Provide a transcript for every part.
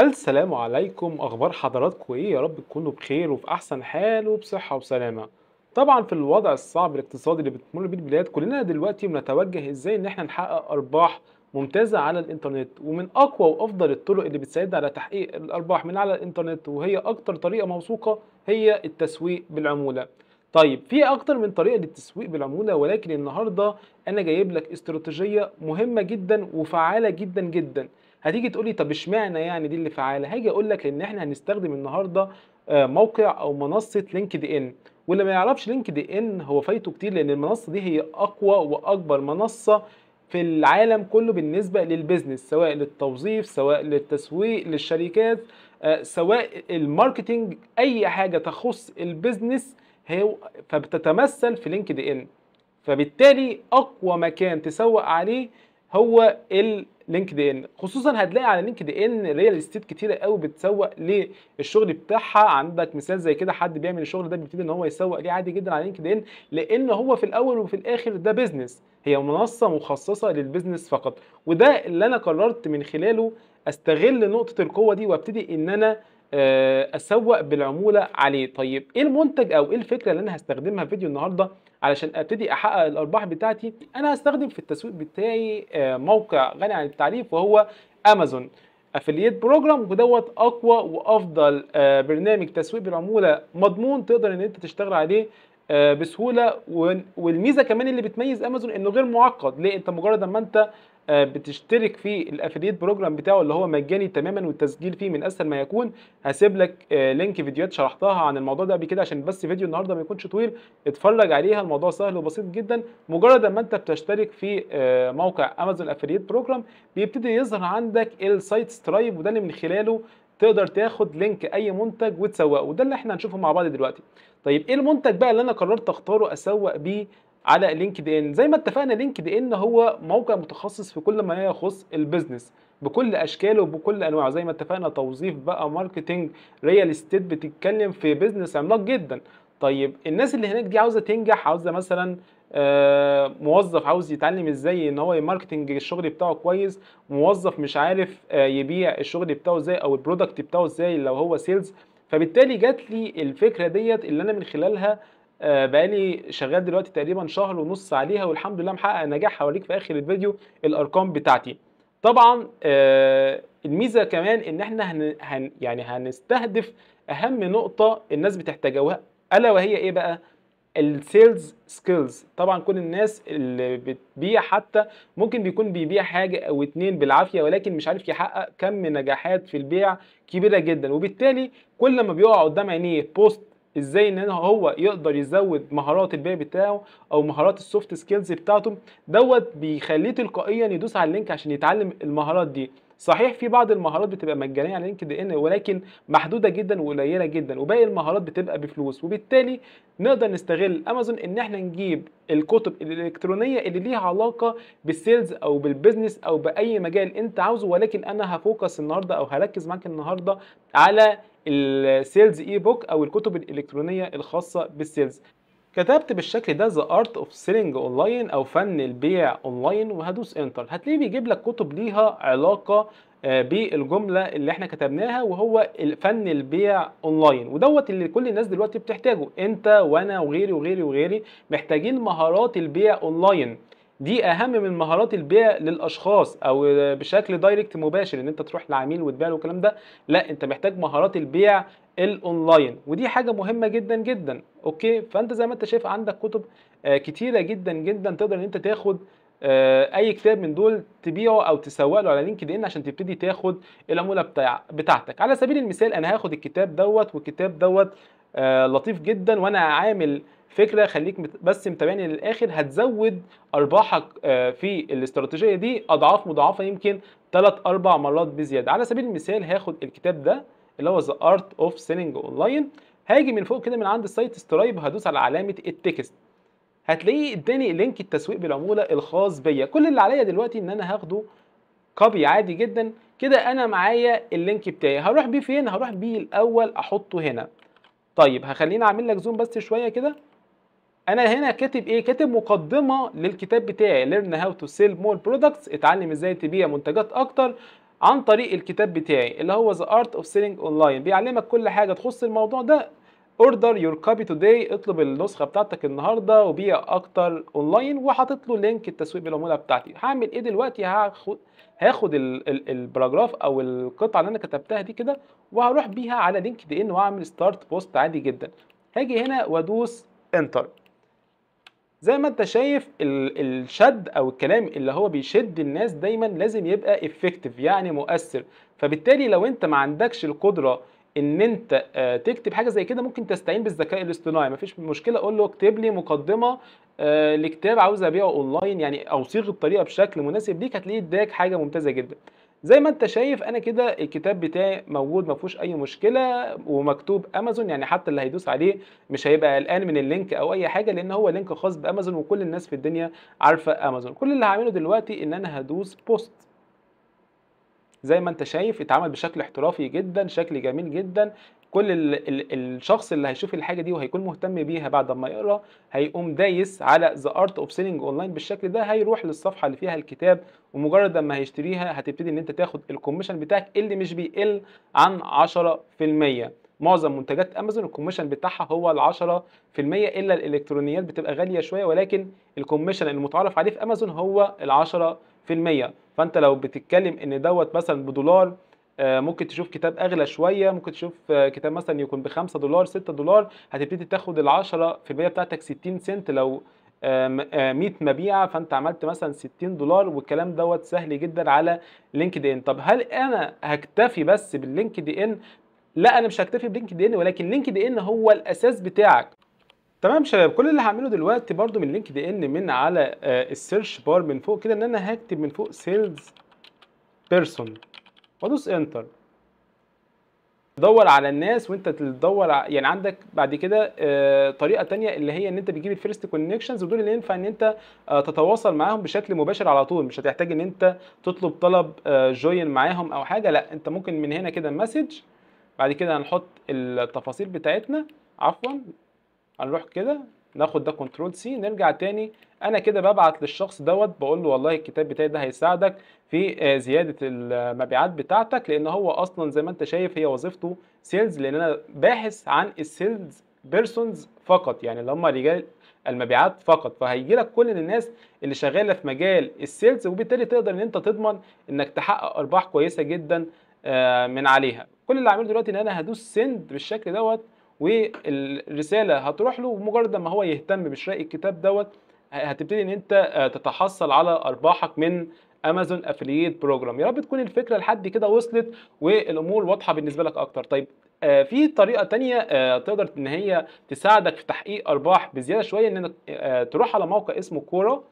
السلام عليكم اخبار حضراتكم ايه يا رب تكونوا بخير وفي احسن حال وبصحه وسلامه طبعا في الوضع الصعب الاقتصادي اللي بتمر بيه البلاد كلنا دلوقتي بنتوجه ازاي ان احنا نحقق ارباح ممتازه على الانترنت ومن اقوى وافضل الطرق اللي بتساعدنا على تحقيق الارباح من على الانترنت وهي اكتر طريقه موثوقه هي التسويق بالعموله طيب في اكتر من طريقه للتسويق بالعموله ولكن النهارده انا جايب لك استراتيجيه مهمه جدا وفعاله جدا جدا هتيجي تقولي طب اشمعنى يعني دي اللي فعاله هاجي اقول لك ان احنا هنستخدم النهارده آه، موقع او منصه لينكد ان واللي ما يعرفش لينكد ان هو فايته كتير لان المنصه دي هي اقوى واكبر منصه في العالم كله بالنسبه للبيزنس سواء للتوظيف سواء للتسويق للشركات آه، سواء الماركتنج اي حاجه تخص البيزنس فبتتمثل في لينكد ان فبالتالي اقوى مكان تسوق عليه هو ال لينكد ان خصوصا هتلاقي على لينكد ان ريال استيت كتيره قوي بتسوق للشغل بتاعها عندك مثال زي كده حد بيعمل الشغل ده بيبتدي ان هو يسوق ليه عادي جدا على لينكد ان لان هو في الاول وفي الاخر ده بيزنس هي منصه مخصصه للبيزنس فقط وده اللي انا قررت من خلاله استغل نقطه القوه دي وابتدي ان انا آه، اسوق بالعموله عليه طيب ايه المنتج او ايه الفكره اللي انا هستخدمها في فيديو النهارده علشان ابتدي احقق الارباح بتاعتي انا هستخدم في التسويق بتاعي آه، موقع غني عن التعريف وهو امازون افلييت بروجرام ودوت اقوى وافضل آه، برنامج تسويق بالعموله مضمون تقدر ان انت تشتغل عليه بسهوله والميزه كمان اللي بتميز امازون انه غير معقد ليه انت مجرد ما انت آه، بتشترك في الافيليت بروجرام بتاعه اللي هو مجاني تماما والتسجيل فيه من اسهل ما يكون هسيب لك آه، لينك فيديوهات شرحتها عن الموضوع ده قبل كده عشان بس فيديو النهارده ما يكونش طويل اتفرج عليها الموضوع سهل وبسيط جدا مجرد ما انت بتشترك في آه، موقع امازون افيليت بروجرام بيبتدي يظهر عندك السايت سترايب وده اللي من خلاله تقدر تاخد لينك اي منتج وتسوقه وده اللي احنا هنشوفه مع بعض دلوقتي طيب ايه المنتج بقى اللي انا قررت اختاره اسوق بيه على لينكد ان زي ما اتفقنا لينكد ان هو موقع متخصص في كل ما يخص البيزنس بكل اشكاله وبكل انواعه زي ما اتفقنا توظيف بقى ماركتنج ريال استيت بتتكلم في بيزنس عملاق جدا طيب الناس اللي هناك دي عاوزه تنجح عاوزه مثلا آه، موظف عاوز يتعلم ازاي ان هو الماركتنج الشغل بتاعه كويس موظف مش عارف آه، يبيع الشغل بتاعه ازاي او البرودكت بتاعه ازاي لو هو سيلز فبالتالي جات لي الفكره ديت اللي انا من خلالها آه، بقالي شغال دلوقتي تقريبا شهر ونص عليها والحمد لله محقق نجاح هوريك في اخر الفيديو الارقام بتاعتي طبعا آه، الميزه كمان ان احنا هن يعني هنستهدف اهم نقطه الناس بتحتاجها الا وهي ايه بقى السيلز سكيلز طبعا كل الناس اللي بتبيع حتى ممكن بيكون بيبيع حاجه او اتنين بالعافيه ولكن مش عارف يحقق كم نجاحات في البيع كبيره جدا وبالتالي كل ما بيقع قدام عينيه بوست ازاي ان هو يقدر يزود مهارات البيع بتاعه او مهارات السوفت سكيلز بتاعته دوت بيخليه تلقائيا يدوس على اللينك عشان يتعلم المهارات دي صحيح في بعض المهارات بتبقى مجانيه على لينكد ان ولكن محدوده جدا وقليله جدا وباقي المهارات بتبقى بفلوس وبالتالي نقدر نستغل امازون ان احنا نجيب الكتب الالكترونيه اللي ليها علاقه بالسيلز او بالبيزنس او باي مجال انت عاوزه ولكن انا هفوكس النهارده او هركز معاك النهارده على السيلز اي بوك او الكتب الالكترونيه الخاصه بالسيلز كتبت بالشكل ده ذا ارت اوف سيلينج اونلاين او فن البيع اونلاين وهدوس انتر هتلاقيه بيجيب لك كتب ليها علاقه آه، بالجمله اللي احنا كتبناها وهو فن البيع اونلاين ودوت اللي كل الناس دلوقتي بتحتاجه انت وانا وغيري وغيري وغيري محتاجين مهارات البيع اونلاين دي اهم من مهارات البيع للاشخاص او بشكل دايركت مباشر ان انت تروح لعميل وتبيع له الكلام ده لا انت محتاج مهارات البيع الاونلاين ودي حاجه مهمه جدا جدا اوكي فانت زي ما انت شايف عندك كتب آه، كتيره جدا جدا تقدر ان انت تاخد آه، اي كتاب من دول تبيعه او تسوق له على لينكد ان عشان تبتدي تاخد العموله بتاع بتاعتك على سبيل المثال انا هاخد الكتاب دوت والكتاب دوت آه، لطيف جدا وانا عامل فكره خليك بس متابعني للاخر هتزود ارباحك آه، في الاستراتيجيه دي اضعاف مضاعفه يمكن 3 اربع مرات بزياده على سبيل المثال هاخد الكتاب ده اللي هو ذا ارت اوف سيلينج لاين هاجي من فوق كده من عند السايت سترايب هدوس على علامه التكست هتلاقيه اداني لينك التسويق بالعموله الخاص بيا كل اللي عليا دلوقتي ان انا هاخده كوبي عادي جدا كده انا معايا اللينك بتاعي هروح بيه فين هروح بيه الاول احطه هنا طيب هخليني اعمل لك زوم بس شويه كده انا هنا كاتب ايه كاتب مقدمه للكتاب بتاعي ليرن هاو تو سيل مور برودكتس اتعلم ازاي تبيع منتجات اكتر عن طريق الكتاب بتاعي اللي هو ارت اوف سيلينج اون لاين بيعلمك كل حاجة تخص الموضوع ده اوردر يور كوبي توداي اطلب النسخه بتاعتك النهارده وبيع اكتر اونلاين وحاطط له لينك التسويق بالعموله بتاعتي هعمل ايه دلوقتي هاخد هاخد البراجراف او القطعه اللي انا كتبتها دي كده وهروح بيها على لينكد ان واعمل ستارت بوست عادي جدا هاجي هنا وادوس انتر زي ما انت شايف الشد او الكلام اللي هو بيشد الناس دايما لازم يبقى افكتيف يعني مؤثر فبالتالي لو انت ما عندكش القدره ان انت آه، تكتب حاجه زي كده ممكن تستعين بالذكاء الاصطناعي مفيش مشكله اقول له اكتب لي مقدمه آه، لكتاب عاوز ابيعه اونلاين يعني او صيغ الطريقه بشكل مناسب ليك هتلاقيه اداك حاجه ممتازه جدا زي ما انت شايف انا كده الكتاب بتاعي موجود ما فيهوش اي مشكله ومكتوب امازون يعني حتى اللي هيدوس عليه مش هيبقى قلقان من اللينك او اي حاجه لان هو لينك خاص بامازون وكل الناس في الدنيا عارفه امازون كل اللي هعمله دلوقتي ان انا هدوس بوست زي ما انت شايف اتعمل بشكل احترافي جدا شكل جميل جدا كل الـ الـ الشخص اللي هيشوف الحاجه دي وهيكون مهتم بيها بعد ما يقرا هيقوم دايس على ذا ارت اوف سيلينج اونلاين بالشكل ده هيروح للصفحه اللي فيها الكتاب ومجرد ما هيشتريها هتبتدي ان انت تاخد الكوميشن بتاعك اللي مش بيقل عن 10% معظم منتجات امازون الكوميشن بتاعها هو ال 10% الا الالكترونيات بتبقى غاليه شويه ولكن الكوميشن المتعارف عليه في امازون هو ال 10% فانت لو بتتكلم ان دوت مثلا بدولار آه، ممكن تشوف كتاب اغلى شويه ممكن تشوف آه، كتاب مثلا يكون ب 5 دولار 6 دولار هتبتدي تاخد ال 10% بتاعتك 60 سنت لو 100 آه، مبيعه فانت عملت مثلا 60 دولار والكلام دوت سهل جدا على لينكد ان طب هل انا هكتفي بس باللينكد ان لا انا مش هكتفي بلينكد ان ولكن لينكد ان هو الاساس بتاعك تمام شباب كل اللي هعمله دلوقتي برضو من لينكد ان من على السيرش بار من فوق كده ان انا هكتب من فوق سيلز بيرسون وادوس انتر تدور على الناس وانت تدور يعني عندك بعد كده آه، طريقه تانية اللي هي ان انت بتجيب الفيرست كونكشنز ودول اللي ينفع ان انت آه، تتواصل معاهم بشكل مباشر على طول مش هتحتاج ان انت تطلب طلب جوين آه، معاهم او حاجه لا انت ممكن من هنا كده مسج بعد كده هنحط التفاصيل بتاعتنا عفوا هنروح كده ناخد ده كنترول سي نرجع تاني انا كده ببعت للشخص دوت بقول له والله الكتاب بتاعي ده هيساعدك في آه، زياده المبيعات بتاعتك لان هو اصلا زي ما انت شايف هي وظيفته سيلز لان انا باحث عن السيلز بيرسونز فقط يعني اللي هم رجال المبيعات فقط فهيجي لك كل الناس اللي شغاله في مجال السيلز وبالتالي تقدر ان انت تضمن انك تحقق ارباح كويسه جدا آه، من عليها كل اللي هعمله دلوقتي ان انا هدوس سند بالشكل دوت والرساله هتروح له بمجرد ما هو يهتم بشراء الكتاب دوت هتبتدي ان انت آه، تتحصل على ارباحك من امازون افلييت بروجرام يا رب تكون الفكره لحد كده وصلت والامور واضحه بالنسبه لك اكتر طيب آه في طريقه تانية آه تقدر ان هي تساعدك في تحقيق ارباح بزياده شويه انك آه تروح على موقع اسمه كوره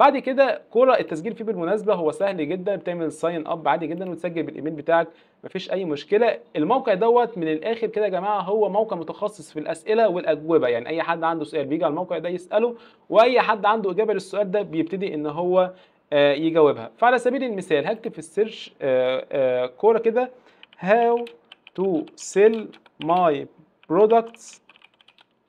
بعد كده كوره التسجيل فيه بالمناسبه هو سهل جدا بتعمل ساين اب عادي جدا وتسجل بالايميل بتاعك مفيش اي مشكله الموقع دوت من الاخر كده يا جماعه هو موقع متخصص في الاسئله والاجوبه يعني اي حد عنده سؤال بيجي على الموقع ده يساله واي حد عنده اجابه للسؤال ده بيبتدي ان هو آه، يجاوبها فعلى سبيل المثال هكتب في السيرش آه، آه، كوره كده هاو تو سيل ماي برودكتس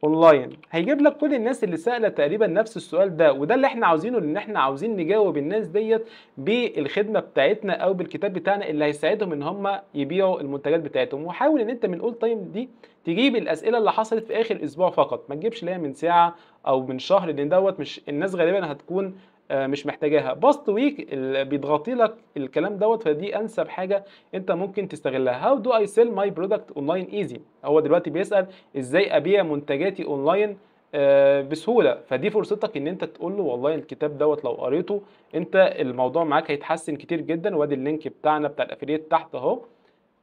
اونلاين هيجيب لك كل الناس اللي سأله تقريبا نفس السؤال ده وده اللي احنا عاوزينه لان احنا عاوزين نجاوب الناس ديت بالخدمه بتاعتنا او بالكتاب بتاعنا اللي هيساعدهم ان هم يبيعوا المنتجات بتاعتهم وحاول ان انت من اول تايم دي تجيب الاسئله اللي حصلت في اخر اسبوع فقط ما تجيبش اللي من ساعه او من شهر لان دوت مش الناس غالبا هتكون آه، مش محتاجاها باست ويك بيضغطي لك الكلام دوت فدي انسب حاجه انت ممكن تستغلها هاو دو اي سيل ماي برودكت اونلاين ايزي هو دلوقتي بيسال ازاي ابيع منتجاتي اونلاين آه، بسهوله فدي فرصتك ان انت تقول له والله الكتاب دوت لو قريته انت الموضوع معاك هيتحسن كتير جدا وادي اللينك بتاعنا بتاع الافيليت تحت اهو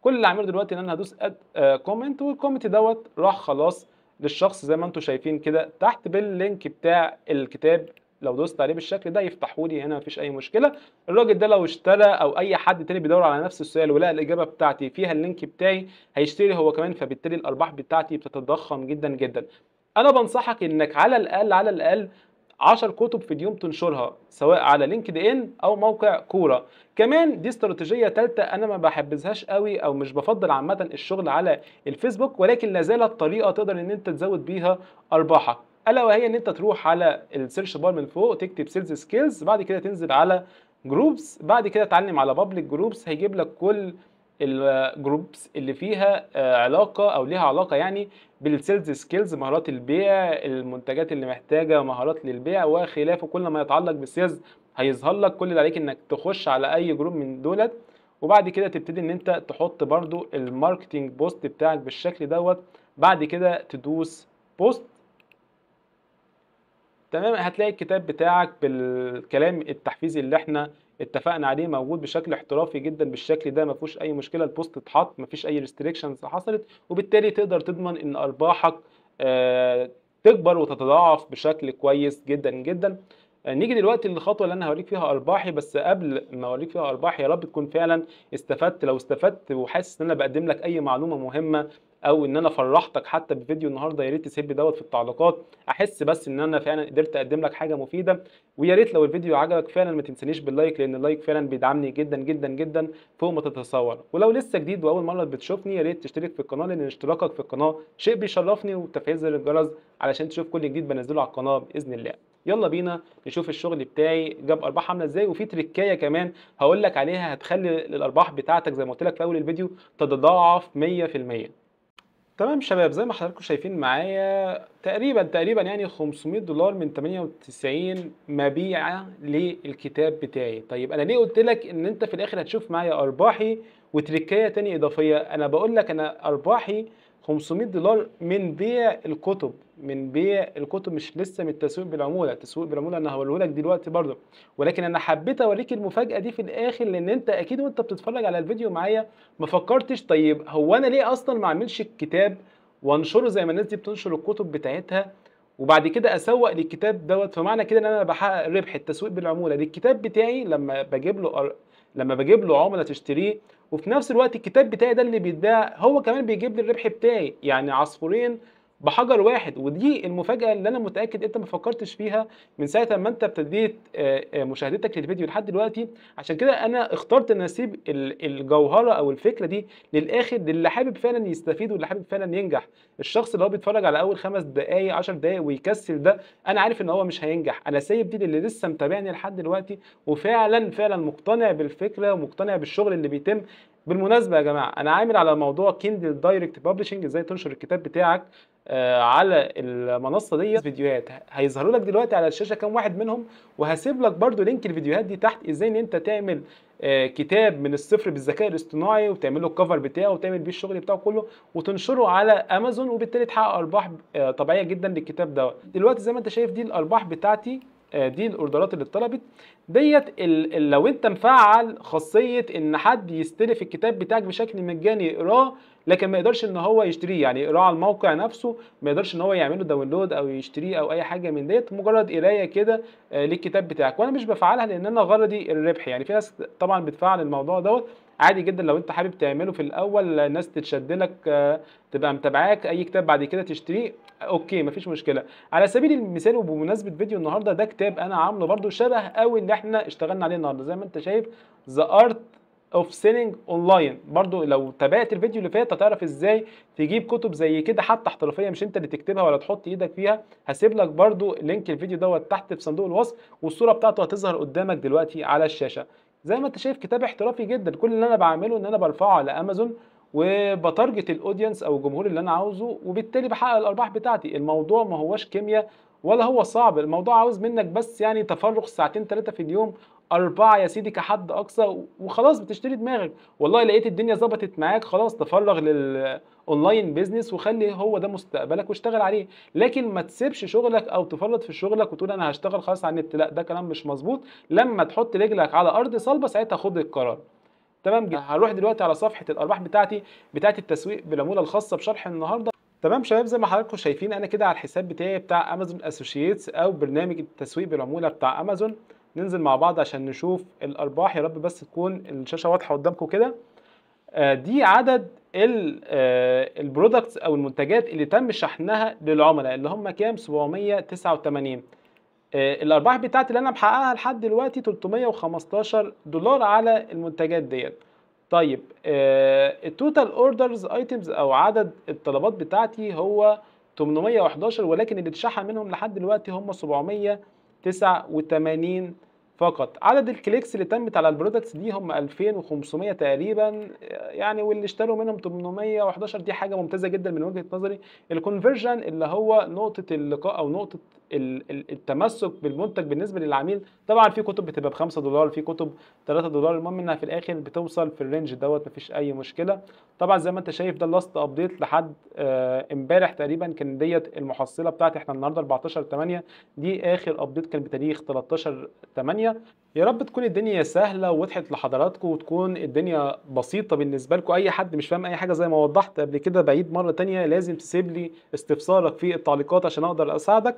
كل اللي هعمله دلوقتي ان انا هدوس اد كومنت والكومنت دوت راح خلاص للشخص زي ما انتم شايفين كده تحت باللينك بتاع الكتاب لو دوست عليه بالشكل ده يفتحوا لي هنا مفيش اي مشكله الراجل ده لو اشترى او اي حد تاني بيدور على نفس السؤال ولقى الاجابه بتاعتي فيها اللينك بتاعي هيشتري هو كمان فبالتالي الارباح بتاعتي بتتضخم جدا جدا انا بنصحك انك على الاقل على الاقل 10 كتب في اليوم تنشرها سواء على لينكد ان او موقع كوره كمان دي استراتيجيه ثالثه انا ما بحبذهاش قوي او مش بفضل عامه الشغل على الفيسبوك ولكن لا زالت طريقه تقدر ان انت تزود بيها ارباحك الا وهي ان انت تروح على السيرش بار من فوق تكتب سيلز سكيلز بعد كده تنزل على جروبس بعد كده تعلم على بابليك جروبس هيجيب لك كل الجروبس اللي فيها آه، علاقه او ليها علاقه يعني بالسيلز سكيلز مهارات البيع المنتجات اللي محتاجه مهارات للبيع وخلافه كل ما يتعلق بالسيلز هيظهر لك كل اللي عليك انك تخش على اي جروب من دولت وبعد كده تبتدي ان انت تحط برضو الماركتنج بوست بتاعك بالشكل دوت بعد كده تدوس بوست تمام هتلاقي الكتاب بتاعك بالكلام التحفيزي اللي احنا اتفقنا عليه موجود بشكل احترافي جدا بالشكل ده ما فيهوش اي مشكله البوست اتحط ما فيش اي ريستريكشنز حصلت وبالتالي تقدر تضمن ان ارباحك آه، تكبر وتتضاعف بشكل كويس جدا جدا آه، نيجي دلوقتي للخطوه اللي انا هوريك فيها ارباحي بس قبل ما اوريك فيها ارباحي يا رب تكون فعلا استفدت لو استفدت وحاسس ان انا بقدم لك اي معلومه مهمه او ان انا فرحتك حتى بفيديو النهارده يا ريت تسيب دوت في التعليقات احس بس ان انا فعلا قدرت اقدم لك حاجه مفيده ويا ريت لو الفيديو عجبك فعلا ما تنسانيش باللايك لان اللايك فعلا بيدعمني جدا جدا جدا فوق ما تتصور ولو لسه جديد واول مره بتشوفني يا ريت تشترك في القناه لان اشتراكك في القناه شيء بيشرفني وتفعيل زر الجرس علشان تشوف كل جديد بنزله على القناه باذن الله يلا بينا نشوف الشغل بتاعي جاب ارباح عامله ازاي وفي تريكايه كمان هقول لك عليها هتخلي الارباح بتاعتك زي ما قلت لك في اول الفيديو تتضاعف 100% تمام شباب زي ما حضراتكم شايفين معايا تقريبا تقريبا يعني 500 دولار من 98 مبيعه للكتاب بتاعي طيب انا ليه قلت لك ان انت في الاخر هتشوف معايا ارباحي وتركايه تاني اضافيه انا بقول لك انا ارباحي 500 دولار من بيع الكتب من بيع الكتب مش لسه من التسويق بالعموله التسويق بالعموله انا هوريه لك دلوقتي برضه ولكن انا حبيت اوريك المفاجاه دي في الاخر لان انت اكيد وانت بتتفرج على الفيديو معايا ما فكرتش طيب هو انا ليه اصلا ما اعملش الكتاب وانشره زي ما الناس دي بتنشر الكتب بتاعتها وبعد كده اسوق للكتاب دوت فمعنى كده ان انا بحقق ربح التسويق بالعموله للكتاب بتاعي لما بجيب له لما بجيب له عملاء تشتريه وفي نفس الوقت الكتاب بتاعي ده اللي بيتباع هو كمان بيجيب لي الربح بتاعي يعني عصفورين بحجر واحد ودي المفاجاه اللي انا متاكد انت ما فكرتش فيها من ساعه ما انت ابتديت آه، آه، مشاهدتك للفيديو لحد دلوقتي عشان كده انا اخترت ان اسيب الجوهره او الفكره دي للاخر للي حابب فعلا يستفيد واللي حابب فعلا ينجح الشخص اللي هو بيتفرج على اول خمس دقائق 10 دقائق ويكسل ده انا عارف ان هو مش هينجح انا سايب دي للي لسه متابعني لحد دلوقتي وفعلا فعلا مقتنع بالفكره ومقتنع بالشغل اللي بيتم بالمناسبه يا جماعه انا عامل على موضوع كيندل دايركت ببلشنج ازاي تنشر الكتاب بتاعك آه، على المنصه دي فيديوهات هيظهروا لك دلوقتي على الشاشه كام واحد منهم وهسيب لك برده لينك الفيديوهات دي تحت ازاي ان انت تعمل آه، كتاب من الصفر بالذكاء الاصطناعي وتعمل له الكفر بتاعه وتعمل بيه الشغل بتاعه كله وتنشره على امازون وبالتالي تحقق ارباح آه، طبيعيه جدا للكتاب دوت دلوقتي زي ما انت شايف دي الارباح بتاعتي دي الاوردرات اللي اتطلبت ديت لو انت مفعل خاصيه ان حد يستلف الكتاب بتاعك بشكل مجاني يقراه لكن ما يقدرش ان هو يشتريه يعني يقراه على الموقع نفسه ما يقدرش ان هو يعمله داونلود او يشتريه او اي حاجه من ديت مجرد قرايه كده آه، للكتاب بتاعك وانا مش بفعلها لان انا غرضي الربح يعني في ناس طبعا بتفعل الموضوع دوت عادي جدا لو انت حابب تعمله في الاول الناس تتشد لك آه، تبقى متابعاك اي كتاب بعد كده تشتريه اوكي مفيش مشكله على سبيل المثال وبمناسبه فيديو النهارده ده كتاب انا عامله برده شبه قوي اللي احنا اشتغلنا عليه النهارده زي ما انت شايف ذا ارت اوف سيلينج اونلاين برضو لو تابعت الفيديو اللي فات هتعرف ازاي تجيب كتب زي كده حتى احترافيه مش انت اللي تكتبها ولا تحط ايدك فيها هسيب لك برضو لينك الفيديو دوت تحت في صندوق الوصف والصوره بتاعته هتظهر قدامك دلوقتي على الشاشه زي ما انت شايف كتاب احترافي جدا كل اللي انا بعمله ان انا برفعه على امازون وبتارجت الاودينس او الجمهور اللي انا عاوزه وبالتالي بحقق الارباح بتاعتي الموضوع ما هوش كيمياء ولا هو صعب الموضوع عاوز منك بس يعني تفرغ ساعتين ثلاثه في اليوم أربعة يا سيدي كحد أقصى وخلاص بتشتري دماغك والله لقيت الدنيا ظبطت معاك خلاص تفرغ للأونلاين بيزنس وخلي هو ده مستقبلك واشتغل عليه لكن ما تسيبش شغلك أو تفرط في شغلك وتقول أنا هشتغل خلاص على النت لا ده كلام مش مظبوط لما تحط رجلك على أرض صلبة ساعتها خد القرار تمام جدا هنروح آه. دلوقتي على صفحة الأرباح بتاعتي بتاعة التسويق بالعمولة الخاصة بشرح النهاردة تمام شباب زي ما حضراتكم شايفين انا كده على الحساب بتاعي بتاع امازون اسوشيتس او برنامج التسويق بالعموله بتاع امازون ننزل مع بعض عشان نشوف الارباح يا رب بس تكون الشاشه واضحه قدامكم كده آه، دي عدد البرودكتس آه، او المنتجات اللي تم شحنها للعملاء اللي هم كام 789 آه، الارباح بتاعتي اللي انا محققها لحد دلوقتي 315 دولار على المنتجات ديت طيب التوتال اوردرز ايتمز او عدد الطلبات بتاعتي هو 811 ولكن اللي اتشحن منهم لحد دلوقتي هم 789 فقط عدد الكليكس اللي تمت على البرودكتس دي هم 2500 تقريبا يعني واللي اشتروا منهم 811 دي حاجه ممتازه جدا من وجهه نظري الكونفرجن اللي هو نقطه اللقاء او نقطه التمسك بالمنتج بالنسبه للعميل طبعا في كتب بتبقى ب 5 دولار في كتب 3 دولار المهم انها في الاخر بتوصل في الرينج دوت مفيش اي مشكله طبعا زي ما انت شايف ده اللاست ابديت لحد آه، امبارح تقريبا كان ديت المحصله بتاعتي احنا النهارده 14 8 دي اخر ابديت كان بتاريخ 13 8 يا رب تكون الدنيا سهله ووضحت لحضراتكم وتكون الدنيا بسيطه بالنسبه لكم اي حد مش فاهم اي حاجه زي ما وضحت قبل كده بعيد مره تانية لازم تسيب لي استفسارك في التعليقات عشان اقدر اساعدك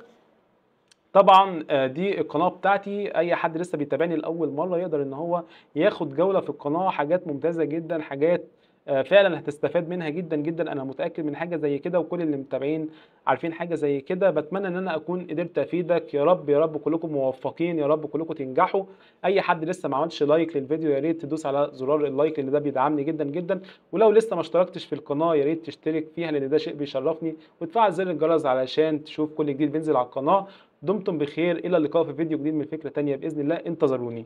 طبعا آه، دي القناه بتاعتي اي حد لسه بيتابعني لاول مره يقدر ان هو ياخد جوله في القناه حاجات ممتازه جدا حاجات آه، فعلا هتستفاد منها جدا جدا انا متاكد من حاجه زي كده وكل اللي متابعين عارفين حاجه زي كده بتمنى ان انا اكون قدرت افيدك يا رب يا رب كلكم موفقين يا رب كلكم تنجحوا اي حد لسه ما عملش لايك للفيديو يا ريت تدوس على زرار اللايك لان ده بيدعمني جدا جدا ولو لسه ما اشتركتش في القناه يا ريت تشترك فيها لان ده شيء بيشرفني وتفعل زر الجرس علشان تشوف كل جديد بينزل على القناه دمتم بخير الى اللقاء في فيديو جديد من فكره تانية باذن الله انتظروني